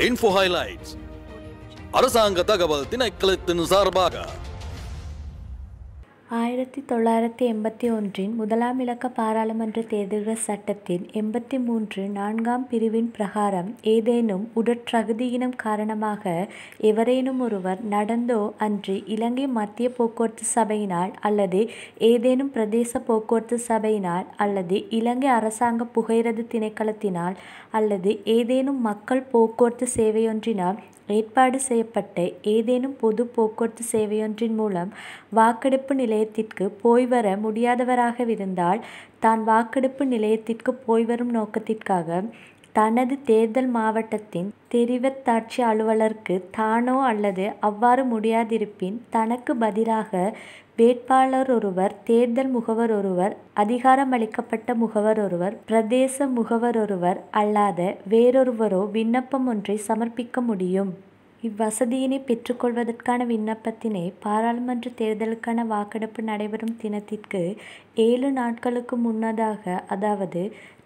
Info Highlights. Arasangga Tagabal Tinaikkalattin zarbaga. ஆயிரத்தி தொள்ளாயிரத்தி எண்பத்தி ஒன்றின் முதலாம் இலக்க பாராளுமன்ற தேர்தல்கள் சட்டத்தின் எண்பத்தி மூன்று நான்காம் பிரிவின் பிரகாரம் ஏதேனும் உடற்றகுதியினம் காரணமாக எவரேனும் ஒருவர் நடந்தோ அன்று இலங்கை மத்திய போக்குவரத்து சபையினால் அல்லது ஏதேனும் பிரதேச போக்குவரத்து சபையினால் அல்லது இலங்கை அரசாங்க புகையிரது திணைக்களத்தினால் அல்லது ஏதேனும் மக்கள் போக்குவரத்து சேவையொன்றினால் ஏற்பாடு செய்யப்பட்ட ஏதேனும் பொது போக்குவரத்து சேவையொன்றின் மூலம் வாக்கெடுப்பு நிலையத்திற்கு போய்வர முடியாதவராகவிருந்தால் தான் வாக்கெடுப்பு நிலையத்திற்கு போய்வரும் நோக்கத்திற்காக தனது தேர்தல் மாவட்டத்தின் தெரிவத்தாட்சி அலுவலருக்கு தானோ அல்லது அவ்வாறு முடியாதிருப்பின் தனக்கு பதிலாக வேட்பாளரொருவர் தேர்தல் முகவரொருவர் அதிகாரமளிக்கப்பட்ட முகவரொருவர் பிரதேச முகவரொருவர் அல்லாத வேறொருவரோ விண்ணப்பமொன்றை சமர்ப்பிக்க முடியும் இவ்வசதியினை பெற்றுக்கொள்வதற்கான விண்ணப்பத்தினை பாராளுமன்ற தேர்தலுக்கான வாக்கெடுப்பு நடைபெறும் தினத்திற்கு ஏழு நாட்களுக்கு முன்னதாக அதாவது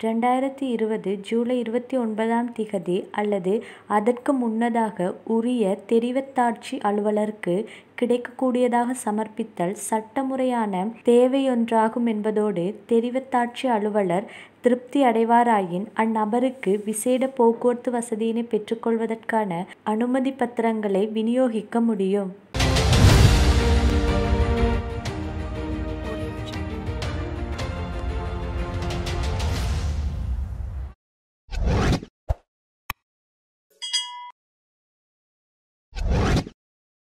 ரெண்டாயிரத்தி இருபது ஜூலை இருபத்தி ஒன்பதாம் திகதி அல்லது அதற்கு முன்னதாக உரிய தெரிவத்தாட்சி அலுவலருக்கு கிடைக்கக்கூடியதாக சமர்ப்பித்தல் சட்டமுறையான தேவையொன்றாகும் என்பதோடு தெரிவத்தாட்சி அலுவலர் திருப்தி அடைவாராயின் அந்நபருக்கு விசேட போக்குவரத்து வசதியினை பெற்றுக்கொள்வதற்கான அனுமதி பத்திரங்களை விநியோகிக்க முடியும்